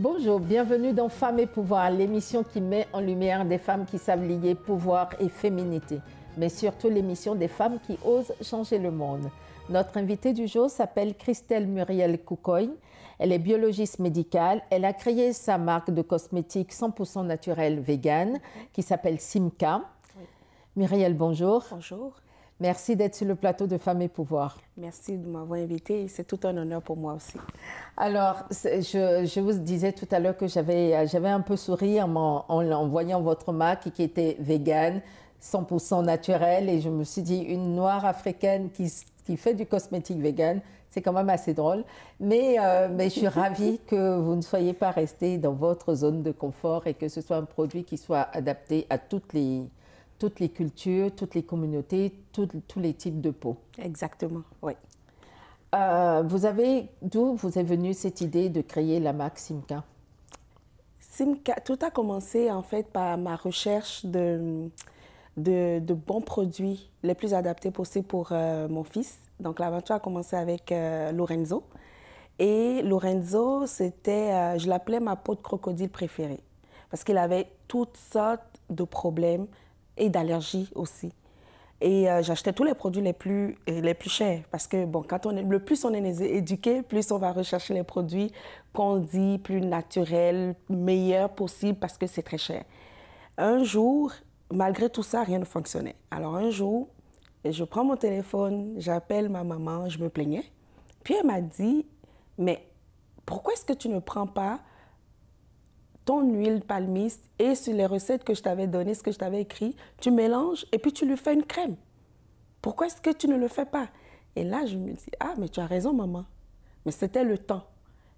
Bonjour, bienvenue dans Femmes et Pouvoir, l'émission qui met en lumière des femmes qui savent lier pouvoir et féminité, mais surtout l'émission des femmes qui osent changer le monde. Notre invitée du jour s'appelle Christelle Muriel Coucoigne. Elle est biologiste médicale. Elle a créé sa marque de cosmétiques 100% naturelle vegan qui s'appelle Simca. Muriel, bonjour. Bonjour. Merci d'être sur le plateau de Femmes et Pouvoir. Merci de m'avoir invité. C'est tout un honneur pour moi aussi. Alors, je, vous disais tout à l'heure que j'avais, j'avais un peu souri en, voyant votre marque qui était végane, 100% naturelle. Et je me suis dit, une noire africaine qui, fait du cosmétique vegan, c'est quand même assez drôle. Mais, euh, mais je suis ravie que vous ne soyez pas restée dans votre zone de confort et que ce soit un produit qui soit adapté à toutes les toutes les cultures, toutes les communautés, tous les types de peaux. Exactement, oui. Euh, vous avez, d'où vous est venue cette idée de créer la marque Simca Simca, tout a commencé en fait par ma recherche de, de, bons produits les plus adaptés possibles pour euh, mon fils. Donc l'aventure a commencé avec euh, Lorenzo. Et Lorenzo, c'était, je l'appelais ma peau de crocodile préférée parce qu'il avait toutes sortes de problèmes et d'allergies aussi. Et euh, j'achetais tous les produits les plus, euh, les plus chers parce que, bon, quand on est, le plus on est éduqué, plus on va rechercher les produits qu'on dit plus naturels, meilleurs possible parce que c'est très cher. Un jour, malgré tout ça, rien ne fonctionnait. Alors un jour, je prends mon téléphone, j'appelle ma maman, je me plaignais. Puis elle m'a dit, mais pourquoi est-ce que tu ne prends pas ton huile palmiste et sur les recettes que je t'avais données, ce que je t'avais écrit, tu mélanges et puis tu lui fais une crème. Pourquoi est-ce que tu ne le fais pas Et là, je me dis, ah, mais tu as raison, maman. Mais c'était le temps.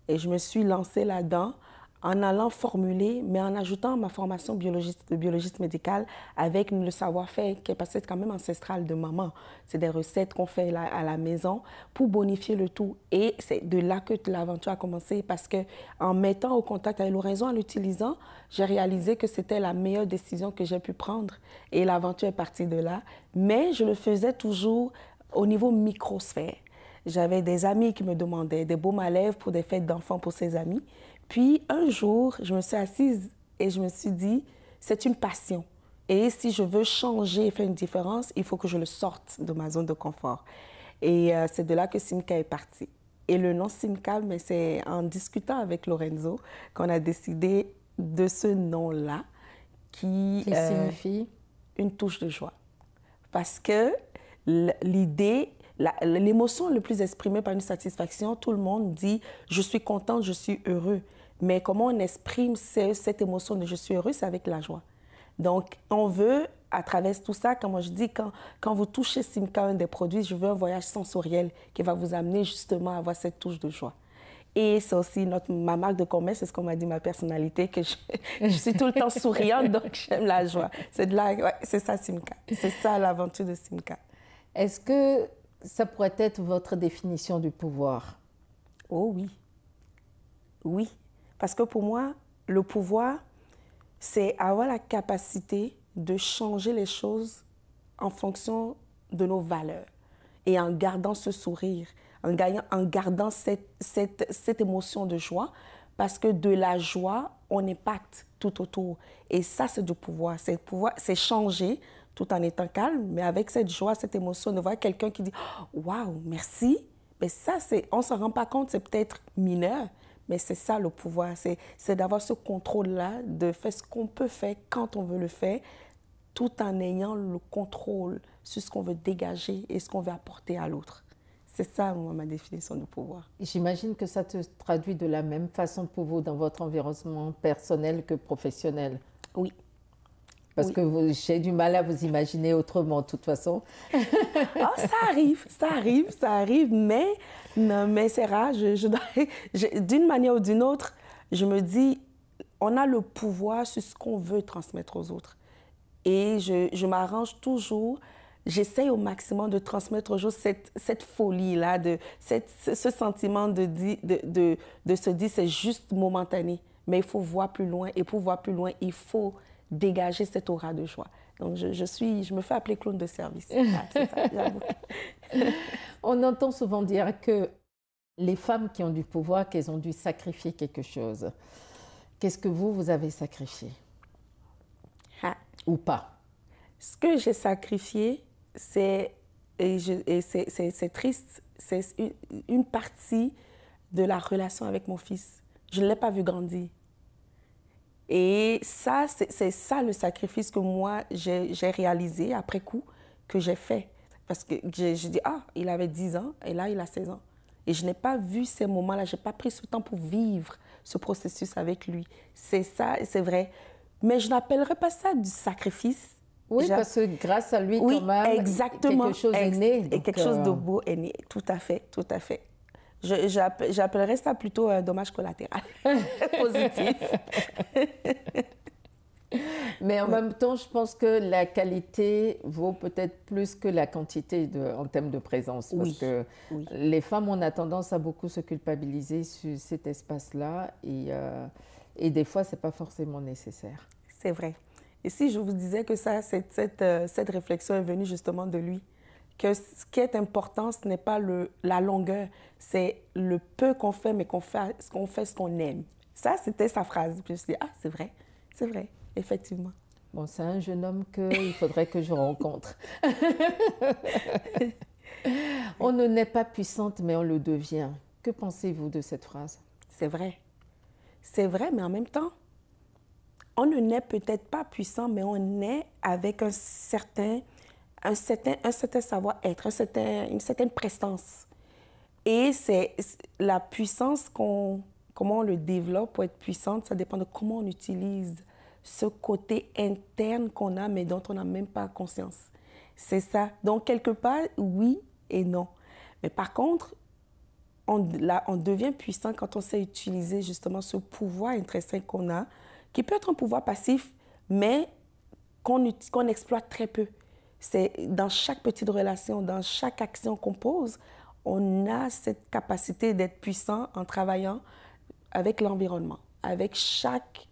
Et je me suis lancée là-dedans en allant formuler, mais en ajoutant ma formation biologiste, de biologiste médicale avec le savoir-faire qui est passé quand même ancestral de maman. C'est des recettes qu'on fait là, à la maison pour bonifier le tout. Et c'est de là que l'aventure a commencé parce que en mettant au contact avec l'oraison, en l'utilisant, j'ai réalisé que c'était la meilleure décision que j'ai pu prendre. Et l'aventure est partie de là. Mais je le faisais toujours au niveau microsphère. J'avais des amis qui me demandaient des baumes à lèvres pour des fêtes d'enfants pour ses amis. Puis un jour, je me suis assise et je me suis dit, c'est une passion. Et si je veux changer et faire une différence, il faut que je le sorte de ma zone de confort. Et euh, c'est de là que Simca est parti. Et le nom Simca, mais c'est en discutant avec Lorenzo qu'on a décidé de ce nom-là qui, euh, signifie une touche de joie. Parce que l'idée, l'émotion le plus exprimée par une satisfaction, tout le monde dit je suis contente, je suis heureux. Mais comment on exprime cette émotion de je suis heureuse, avec la joie. Donc, on veut, à travers tout ça, comme je dis, quand, quand vous touchez Simca, un des produits, je veux un voyage sensoriel qui va vous amener justement à avoir cette touche de joie. Et c'est aussi notre, ma marque de commerce, c'est ce qu'on m'a dit, ma personnalité, que je, suis tout le temps souriante, donc j'aime la joie. C'est, de ouais, c'est ça Simca, c'est ça l'aventure de Simca. Est-ce que ça pourrait être votre définition du pouvoir Oh oui. Oui. Parce que pour moi, le pouvoir, c'est avoir la capacité de changer les choses en fonction de nos valeurs et en gardant ce sourire, en, gagnant, en gardant cette, cette, cette émotion de joie, parce que de la joie, on impacte tout autour. Et ça, c'est du pouvoir. C'est pouvoir, c'est changer tout en étant calme, mais avec cette joie, cette émotion, de voir quelqu'un qui dit Waouh, merci. Mais ça, c'est, on ne s'en rend pas compte, c'est peut-être mineur, mais c'est ça le pouvoir, c'est d'avoir ce contrôle-là, de faire ce qu'on peut faire quand on veut le faire, tout en ayant le contrôle sur ce qu'on veut dégager et ce qu'on veut apporter à l'autre. C'est ça, moi, ma définition du pouvoir. J'imagine que ça te traduit de la même façon pour vous dans votre environnement personnel que professionnel. Oui, parce que j'ai du mal à vous imaginer autrement, de toute façon. Ah, ça arrive, ça arrive, ça arrive, mais, mais c'est rare. Je, d'une manière ou d'une autre, je me dis, on a le pouvoir sur ce qu'on veut transmettre aux autres. Et je, m'arrange toujours, j'essaye au maximum de transmettre aux autres cette, folie-là, de, ce sentiment de, de, de se dire c'est juste momentané. Mais il faut voir plus loin. Et pour voir plus loin, il faut dégager cette aura de joie. Donc, je, suis, je me fais appeler clone de service. On entend souvent dire que les femmes qui ont du pouvoir, qu'elles ont dû sacrifier quelque chose. Qu'est-ce que vous, vous avez sacrifié ah. Ou pas Ce que j'ai sacrifié, c'est, et, c'est, triste, c'est une, partie de la relation avec mon fils. Je ne l'ai pas vu grandir. Et ça, c'est ça le sacrifice que moi, j'ai réalisé après coup, que j'ai fait. Parce que je dis, ah, il avait 10 ans et là, il a 16 ans. Et je n'ai pas vu ces moments-là, je n'ai pas pris ce temps pour vivre ce processus avec lui. C'est ça, c'est vrai. Mais je n'appellerais pas ça du sacrifice. Oui, parce que grâce à lui, exactement. quelque chose est né. Et quelque chose de euh, beau est né, tout à fait, tout à fait. J'appellerais ça plutôt un euh, dommage collatéral positif. Mais en même temps, je pense que la qualité vaut peut-être plus que la quantité en termes de présence. Parce que les femmes, on a tendance à beaucoup se culpabiliser sur cet espace-là. Et, euh, et, des fois, ce n'est pas forcément nécessaire. C'est vrai. Et si je vous disais que ça, cette, cette, euh, cette réflexion est venue justement de lui, que ce qui est important, ce n'est pas le, la longueur, c'est le peu qu'on fait, mais qu'on fait, qu'on fait ce qu'on aime. Ça, c'était sa phrase. Puis je me suis dit, ah, c'est vrai, c'est vrai, effectivement. Bon, c'est un jeune homme qu'il faudrait que je rencontre. on ne naît pas puissante, mais on le devient. Que pensez-vous de cette phrase C'est vrai. C'est vrai, mais en même temps, on ne naît peut-être pas puissant, mais on naît avec un certain un certain, un certain savoir-être, une certaine prestance. Et c'est la puissance qu'on, comment on le développe pour être puissante, ça dépend de comment on utilise ce côté interne qu'on a, mais dont on n'a même pas conscience. C'est ça. Donc, quelque part, oui et non. Mais par contre, on, là, on devient puissant quand on sait utiliser justement ce pouvoir intrinsèque qu'on a, qui peut être un pouvoir passif, mais qu'on exploite très peu. C'est dans chaque petite relation, dans chaque action qu'on pose, on a cette capacité d'être puissant en travaillant avec l'environnement, avec chaque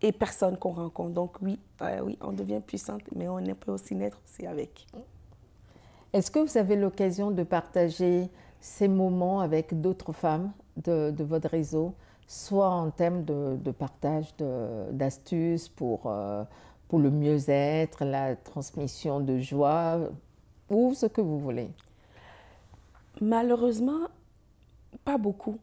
et personne qu'on rencontre. Donc oui, euh, oui, on devient puissante, mais on peut aussi naître aussi avec. Est-ce que vous avez l'occasion de partager ces moments avec d'autres femmes de, votre réseau, soit en termes de, partage d'astuces pour euh, pour le mieux-être, la transmission de joie ou ce que vous voulez Malheureusement, pas beaucoup.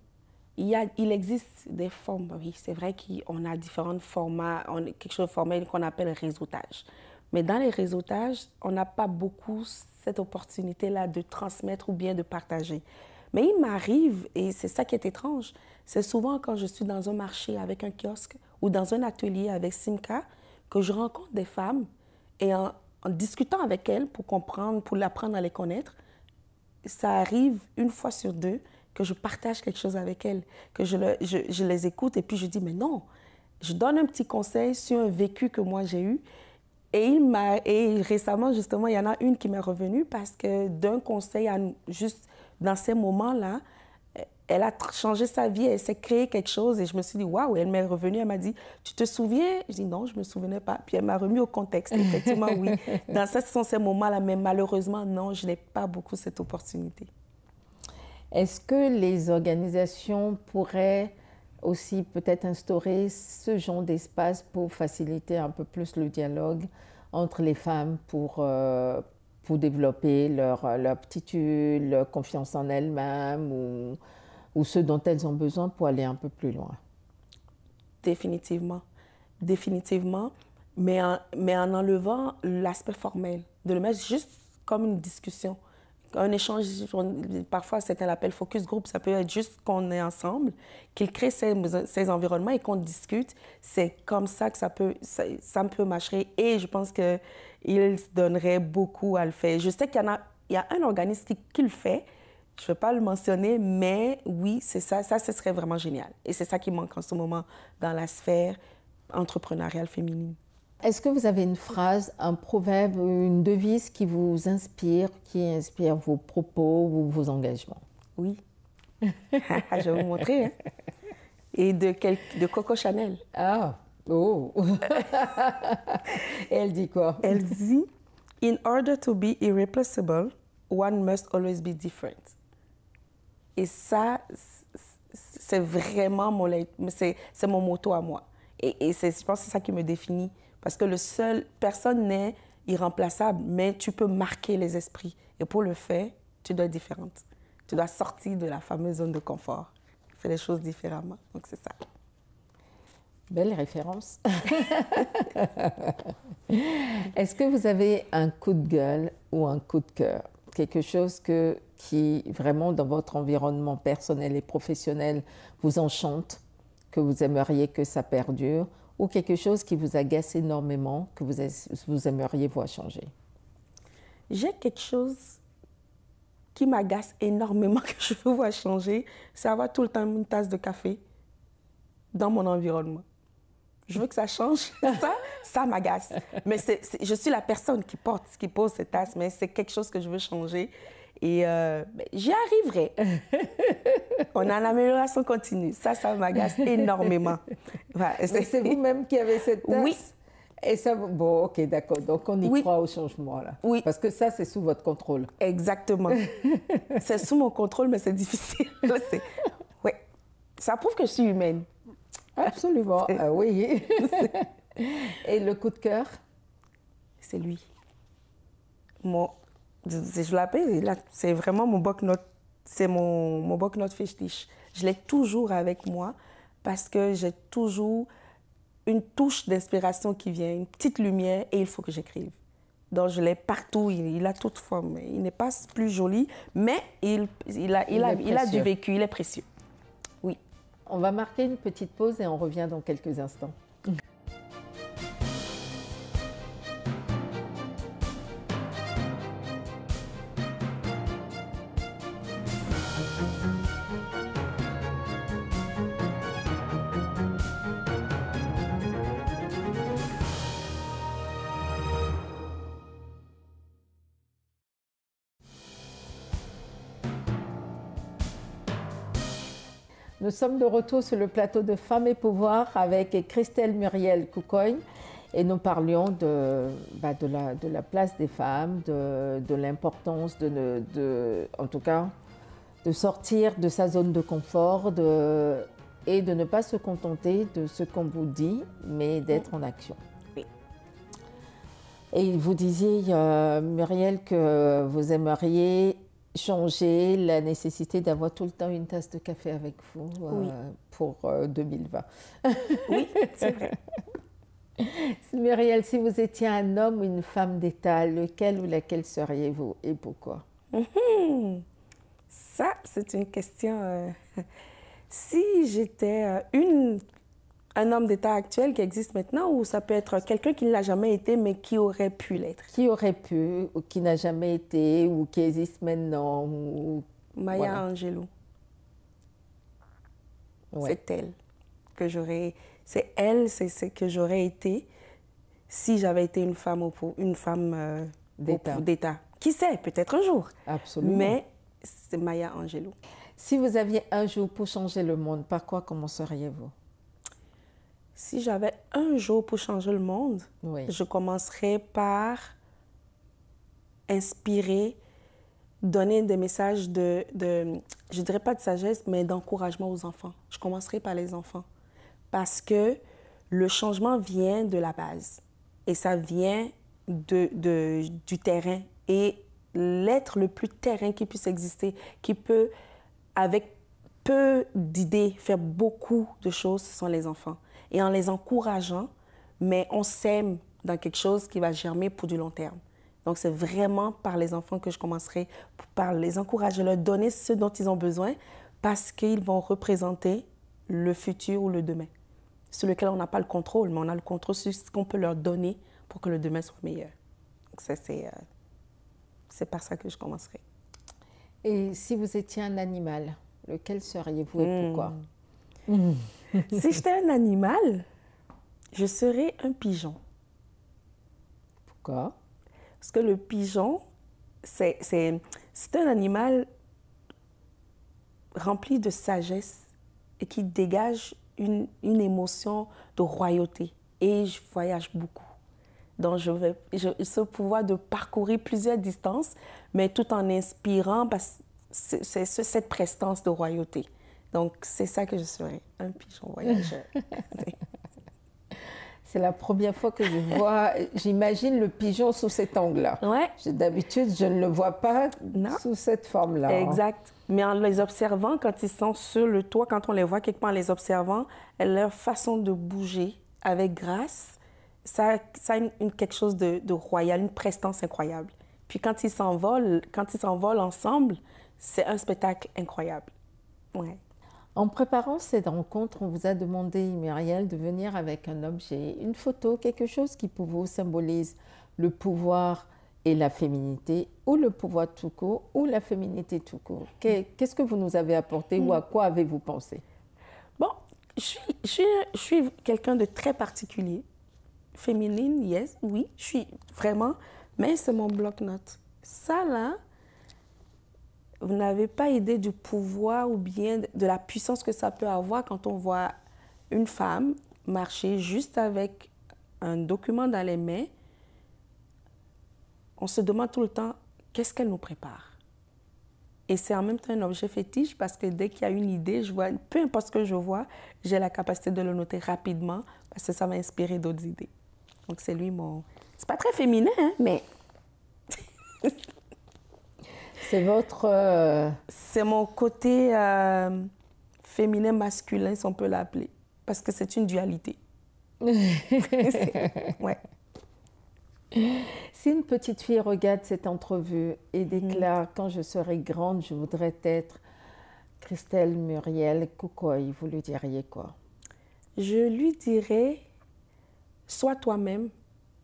Il, y a, il existe des formes, oui, c'est vrai qu'on a différents formats, quelque chose de formel qu'on appelle réseautage. Mais dans les réseautages, on n'a pas beaucoup cette opportunité-là de transmettre ou bien de partager. Mais il m'arrive, et c'est ça qui est étrange, c'est souvent quand je suis dans un marché avec un kiosque ou dans un atelier avec Simca, que je rencontre des femmes et en, discutant avec elles pour comprendre, pour l'apprendre à les connaître, ça arrive une fois sur deux que je partage quelque chose avec elles, que je, les écoute et puis je dis, mais non, je donne un petit conseil sur un vécu que moi j'ai eu. Et, il m'a, et récemment, justement, il y en a une qui m'est revenue parce que d'un conseil, à, juste dans ces moments-là, elle a changé sa vie, elle s'est créée quelque chose. Et je me suis dit, waouh, elle m'est revenue, elle m'a dit, tu te souviens Je dis, non, je ne me souvenais pas. Puis elle m'a remis au contexte, effectivement, oui. Dans ce sont ces moments-là, mais malheureusement, non, je n'ai pas beaucoup cette opportunité. Est-ce que les organisations pourraient aussi peut-être instaurer ce genre d'espace pour faciliter un peu plus le dialogue entre les femmes pour, euh, pour développer leur, leur aptitude, leur confiance en elles-mêmes ou ou ceux dont elles ont besoin pour aller un peu plus loin Définitivement, définitivement, mais en, mais en enlevant l'aspect formel, de le mettre juste comme une discussion. Un échange, parfois c'est un appel focus group, ça peut être juste qu'on est ensemble, qu'il crée ces, ces environnements et qu'on discute. C'est comme ça que ça peut, ça, peut marcher et je pense qu'il il donnerait beaucoup à le faire. Je sais qu'il y en a, il a un organisme qui le fait, je ne vais pas le mentionner, mais oui, c'est ça. Ça, ce serait vraiment génial. Et c'est ça qui manque en ce moment dans la sphère entrepreneuriale féminine. Est-ce que vous avez une phrase, un proverbe, une devise qui vous inspire, qui inspire vos propos ou vos engagements Oui. Je vais vous montrer. Hein. Et de, de Coco Chanel. Ah, oh. Elle dit quoi Elle dit In order to be irreplaceable, one must always be different. Et ça, c'est vraiment mon, c'est mon moto à moi. Et, et je pense que c'est ça qui me définit. Parce que le seul, personne n'est irremplaçable, mais tu peux marquer les esprits. Et pour le faire, tu dois être différente. Tu dois sortir de la fameuse zone de confort. Fais les choses différemment. Donc c'est ça. Belle référence. Est-ce que vous avez un coup de gueule ou un coup de cœur Quelque chose que qui vraiment dans votre environnement personnel et professionnel vous enchante, que vous aimeriez que ça perdure, ou quelque chose qui vous agace énormément, que vous, aimeriez voir changer J'ai quelque chose qui m'agace énormément, que je veux voir changer, c'est avoir tout le temps une tasse de café dans mon environnement. Je veux que ça change. Ça, ça m'agace. Mais je suis la personne qui porte, qui pose cette tasse, mais c'est quelque chose que je veux changer. Et euh, ben, j'y arriverai. On a l'amélioration continue. Ça, ça m'agace énormément. c'est vous-même qui avez cette tasse Oui. Et ça, bon, ok, d'accord. Donc, on y croit au changement, là. Oui. Parce que ça, c'est sous votre contrôle. Exactement. c'est sous mon contrôle, mais c'est difficile. oui. Ça prouve que je suis humaine. Absolument. Ah oui. Et le coup de cœur C'est lui. Mon je, je l'appelle, c'est vraiment mon boc-note, c'est mon, mon note fétiche. Je l'ai toujours avec moi parce que j'ai toujours une touche d'inspiration qui vient, une petite lumière et il faut que j'écrive. Donc je l'ai partout, il, a toute forme. Il n'est pas plus joli, mais il, il a, il a du vécu, il est précieux. Oui. On va marquer une petite pause et on revient dans quelques instants. Nous sommes de retour sur le plateau de Femmes et Pouvoir avec Christelle Muriel Coucogne et nous parlions de, bah, de, la, de la, place des femmes, de, l'importance de, de, en tout cas, de sortir de sa zone de confort et de ne pas se contenter de ce qu'on vous dit, mais d'être en action. Et vous disiez, euh, Muriel, que vous aimeriez changer la nécessité d'avoir tout le temps une tasse de café avec vous euh, pour 2020. Euh, oui, c'est vrai. Muriel, si vous étiez un homme ou une femme d'État, lequel ou laquelle seriez-vous et pourquoi mmh Ça, c'est une question. Euh, si j'étais une un homme d'État actuel qui existe maintenant ou ça peut être quelqu'un qui ne l'a jamais été mais qui aurait pu l'être Qui aurait pu, ou qui n'a jamais été, ou qui existe maintenant. Maya Angelou. C'est elle que j'aurais... C'est elle, c'est ce que j'aurais été si j'avais été une femme, une femme euh, d'État. Qui sait, peut-être un jour. Absolument. Mais c'est Maya Angelou. Si vous aviez un jour pour changer le monde, par quoi commenceriez-vous si j'avais un jour pour changer le monde, je commencerais par inspirer, donner des messages de, de je dirais pas de sagesse, mais d'encouragement aux enfants. Je commencerai par les enfants. Parce que le changement vient de la base et ça vient de du terrain. Et l'être le plus terrain qui puisse exister, qui peut, avec peu d'idées, faire beaucoup de choses, ce sont les enfants et en les encourageant, mais on sème dans quelque chose qui va germer pour du long terme. Donc, c'est vraiment par les enfants que je commencerai, par les encourager, leur donner ce dont ils ont besoin, parce qu'ils vont représenter le futur ou le demain, sur lequel on n'a pas le contrôle, mais on a le contrôle sur ce qu'on peut leur donner pour que le demain soit meilleur. Donc, ça, c'est, euh, c'est par ça que je commencerai. Et si vous étiez un animal, lequel seriez-vous et hmm. pourquoi Mm. si j'étais un animal, je serais un pigeon. Pourquoi Parce que le pigeon, c'est, un animal rempli de sagesse et qui dégage une, une, émotion de royauté. Et je voyage beaucoup. Donc, je vais, je, ce pouvoir de parcourir plusieurs distances, mais tout en inspirant, cette prestance de royauté. Donc, c'est ça que je serai, un pigeon voyageur. c'est la première fois que je vois, j'imagine le pigeon sous cet angle-là. Ouais. D'habitude, je ne le vois pas sous cette forme-là. Hein. Exact. Mais en les observant, quand ils sont sur le toit, quand on les voit quelque part en les observant, leur façon de bouger avec grâce, ça, ça a une, quelque chose de, de, royal, une prestance incroyable. Puis quand ils s'envolent, quand ils s'envolent ensemble, c'est un spectacle incroyable. Ouais. En préparant cette rencontre, on vous a demandé, Muriel, de venir avec un objet, une photo, quelque chose qui pour vous symbolise le pouvoir et la féminité, ou le pouvoir tout court, ou la féminité tout court. Qu'est-ce que vous nous avez apporté ou à quoi avez-vous pensé Bon, je suis, quelqu'un de très particulier. Féminine, yes, oui, je suis vraiment, mais c'est mon bloc-notes. Ça, là, vous n'avez pas idée du pouvoir ou bien de la puissance que ça peut avoir quand on voit une femme marcher juste avec un document dans les mains. On se demande tout le temps qu'est-ce qu'elle nous prépare. Et c'est en même temps un objet fétiche parce que dès qu'il y a une idée, je vois, peu importe ce que je vois, j'ai la capacité de le noter rapidement parce que ça m'a inspirer d'autres idées. Donc c'est lui mon. C'est pas très féminin, hein, mais c'est votre... Euh, c'est mon côté euh, féminin-masculin, si on peut l'appeler, parce que c'est une dualité. ouais. Si une petite fille regarde cette entrevue et mhm. déclare Quand je serai grande, je voudrais être Christelle Muriel Cocoy, vous lui diriez quoi Je lui dirais Sois toi-même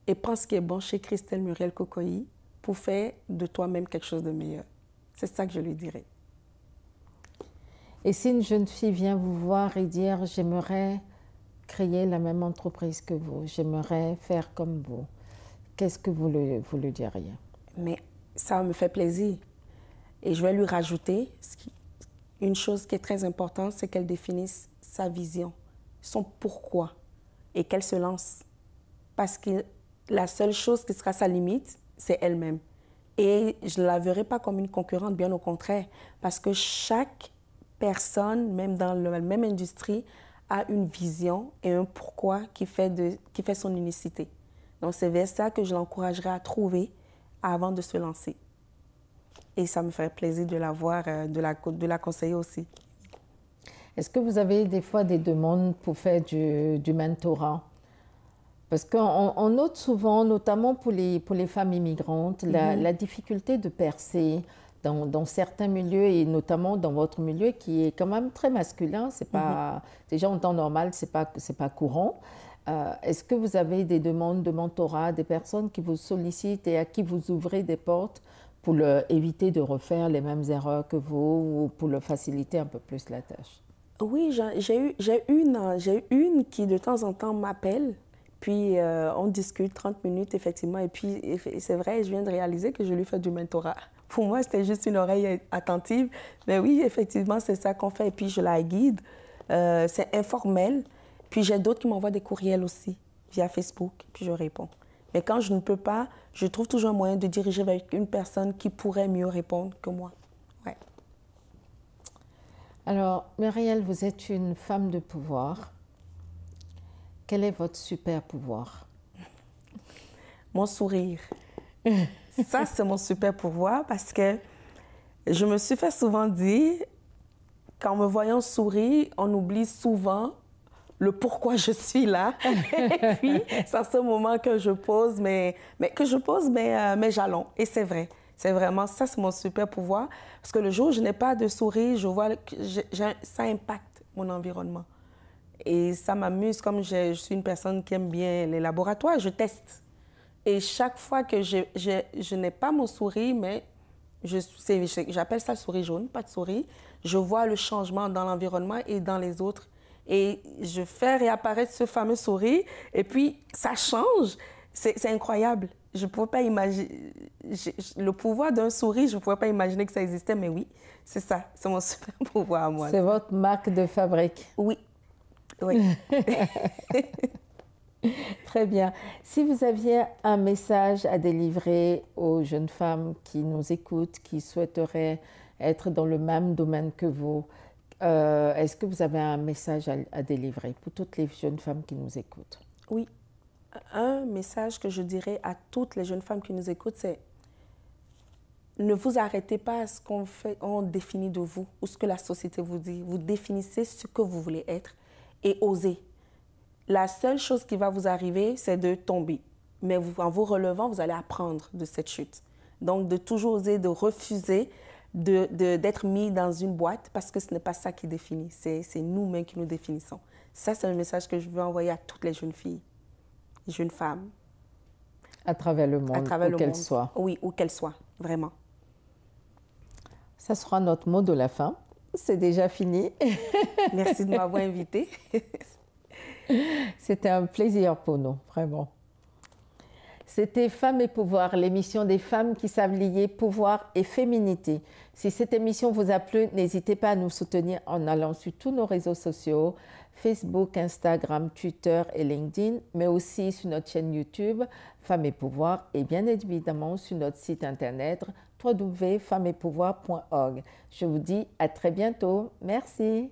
et prends ce qui est bon chez Christelle Muriel Cocoy pour faire de toi-même quelque chose de meilleur. C'est ça que je lui dirais. Et si une jeune fille vient vous voir et dire ah, j'aimerais créer la même entreprise que vous, j'aimerais faire comme vous, qu'est-ce que vous lui, vous diriez Mais ça me fait plaisir. Et je vais lui rajouter une chose qui est très importante, c'est qu'elle définisse sa vision, son pourquoi, et qu'elle se lance. Parce que la seule chose qui sera sa limite, c'est elle-même. Et je ne la verrai pas comme une concurrente, bien au contraire, parce que chaque personne, même dans la même industrie, a une vision et un pourquoi qui fait, de, qui fait son unicité. Donc c'est vers ça que je l'encouragerai à trouver avant de se lancer. Et ça me ferait plaisir de la voir, euh, de la, de la conseiller aussi. Est-ce que vous avez des fois des demandes pour faire du, du mentorat? Parce qu'on note souvent, notamment pour les, pour les femmes immigrantes, la, mhm. difficulté de percer dans, certains milieux et notamment dans votre milieu qui est quand même très masculin. C'est pas, mhm. Déjà en temps normal, ce n'est pas, pas courant. Euh, est-ce que vous avez des demandes de mentorat, des personnes qui vous sollicitent et à qui vous ouvrez des portes pour éviter de refaire les mêmes erreurs que vous ou pour le faciliter un peu plus la tâche Oui, j'ai eu, une, eu une qui de temps en temps m'appelle puis euh, on discute 30 minutes, effectivement. Et puis c'est vrai, je viens de réaliser que je lui fais du mentorat. Pour moi, c'était juste une oreille attentive. Mais oui, effectivement, c'est ça qu'on fait. Et puis je la guide. Euh, c'est informel. Puis j'ai d'autres qui m'envoient des courriels aussi via Facebook. Puis je réponds. Mais quand je ne peux pas, je trouve toujours un moyen de diriger avec une personne qui pourrait mieux répondre que moi. Ouais. Alors, Muriel, vous êtes une femme de pouvoir. Quel est votre super pouvoir Mon sourire. Ça, c'est mon super pouvoir parce que je me suis fait souvent dire, qu'en me voyant sourire, on oublie souvent le pourquoi je suis là. et puis, c'est à ce moment que je pose mes, mais que je pose euh, mes, jalons. Et c'est vrai. C'est vraiment ça, c'est mon super pouvoir. Parce que le jour où je n'ai pas de sourire, je vois que ça impacte mon environnement. Et ça m'amuse comme je, suis une personne qui aime bien les laboratoires, je teste. Et chaque fois que je, je, je n'ai pas mon souris, mais j'appelle ça souris jaune, pas de souris, je vois le changement dans l'environnement et dans les autres. Et je fais réapparaître ce fameux souris, et puis ça change. C'est incroyable. Je ne pouvais pas imaginer. Le pouvoir d'un souris, je ne pouvais pas imaginer que ça existait, mais oui, c'est ça. C'est mon super pouvoir à moi. C'est votre marque de fabrique. Oui, oui. Très bien. Si vous aviez un message à délivrer aux jeunes femmes qui nous écoutent, qui souhaiteraient être dans le même domaine que vous, euh, est-ce que vous avez un message à, délivrer pour toutes les jeunes femmes qui nous écoutent Oui. Un message que je dirais à toutes les jeunes femmes qui nous écoutent, c'est ne vous arrêtez pas à ce qu'on définit de vous ou ce que la société vous dit. Vous définissez ce que vous voulez être et oser. La seule chose qui va vous arriver, c'est de tomber. Mais vous, en vous relevant, vous allez apprendre de cette chute. Donc, de toujours oser, de refuser d'être de, d'être mis dans une boîte parce que ce n'est pas ça qui définit. C'est nous-mêmes qui nous définissons. Ça, c'est le message que je veux envoyer à toutes les jeunes filles, jeunes femmes. À travers le monde, où qu'elles soient. Oui, où qu'elles soient, vraiment. Ça sera notre mot de la fin c'est déjà fini. Merci de m'avoir invité. C'était un plaisir pour nous, vraiment. C'était Femmes et Pouvoir, l'émission des femmes qui savent lier pouvoir et féminité. Si cette émission vous a plu, n'hésitez pas à nous soutenir en allant sur tous nos réseaux sociaux, Facebook, Instagram, Twitter et LinkedIn, mais aussi sur notre chaîne YouTube Femmes et Pouvoir et bien évidemment sur notre site internet www.femmespouvoir.org. Je vous dis à très bientôt. Merci.